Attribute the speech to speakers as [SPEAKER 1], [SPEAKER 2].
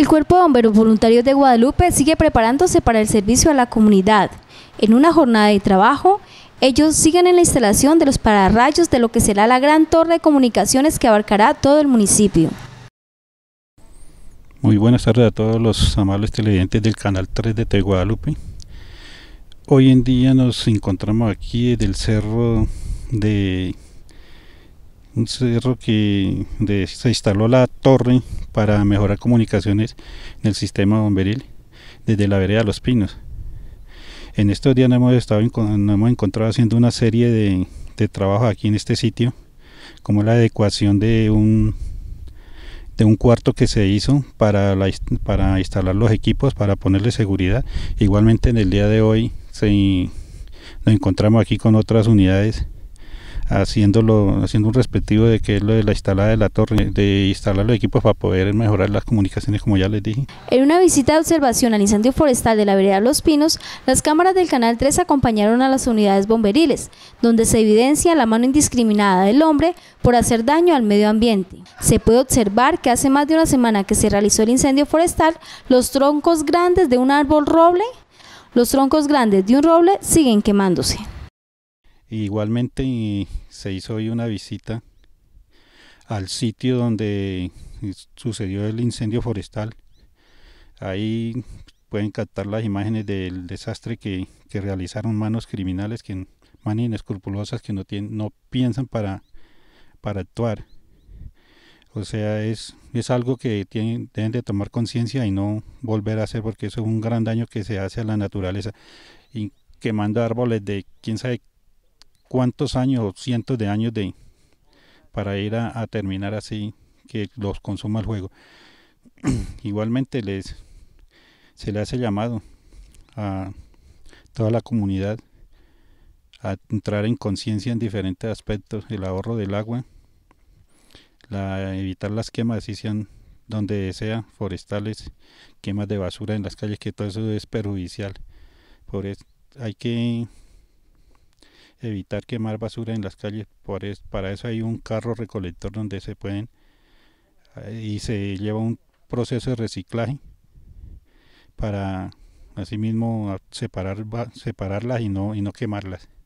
[SPEAKER 1] El Cuerpo de Bomberos Voluntarios de Guadalupe sigue preparándose para el servicio a la comunidad. En una jornada de trabajo, ellos siguen en la instalación de los pararrayos de lo que será la gran torre de comunicaciones que abarcará todo el municipio.
[SPEAKER 2] Muy buenas tardes a todos los amables televidentes del Canal 3 de Teguadalupe. Guadalupe. Hoy en día nos encontramos aquí del cerro de un cerro que se instaló la torre para mejorar comunicaciones en el sistema bomberil desde la vereda Los Pinos. En estos días nos hemos, estado, hemos encontrado haciendo una serie de, de trabajos aquí en este sitio, como la adecuación de un, de un cuarto que se hizo para, para instalar los equipos, para ponerle seguridad. Igualmente en el día de hoy nos encontramos aquí con otras unidades haciéndolo, haciendo un respectivo de que es lo de la instalada de la torre, de instalar los equipos para poder mejorar las comunicaciones, como ya les dije.
[SPEAKER 1] En una visita de observación al incendio forestal de la vereda Los Pinos, las cámaras del Canal 3 acompañaron a las unidades bomberiles, donde se evidencia la mano indiscriminada del hombre por hacer daño al medio ambiente. Se puede observar que hace más de una semana que se realizó el incendio forestal, los troncos grandes de un árbol roble, los troncos grandes de un roble siguen quemándose.
[SPEAKER 2] Igualmente se hizo hoy una visita al sitio donde sucedió el incendio forestal. Ahí pueden captar las imágenes del desastre que, realizaron manos criminales, que, manos inescrupulosas que no, tienen, no piensan para, para actuar. O sea, es, es algo que tienen, deben de tomar conciencia y no volver a hacer porque eso es un gran daño que se hace a la naturaleza. Y quemando árboles de quién sabe cuántos años o cientos de años de para ir a, terminar así que los consuma el juego. Igualmente les se le hace llamado a toda la comunidad a entrar en conciencia en diferentes aspectos, el ahorro del agua, la, evitar las quemas, si sean donde sea, forestales, quemas de basura en las calles, que todo eso es perjudicial. Por eso hay que evitar quemar basura en las calles. Para eso hay un carro recolector donde se pueden eh, y se lleva un proceso de reciclaje para asimismo separar, separarlas y no, y no quemarlas.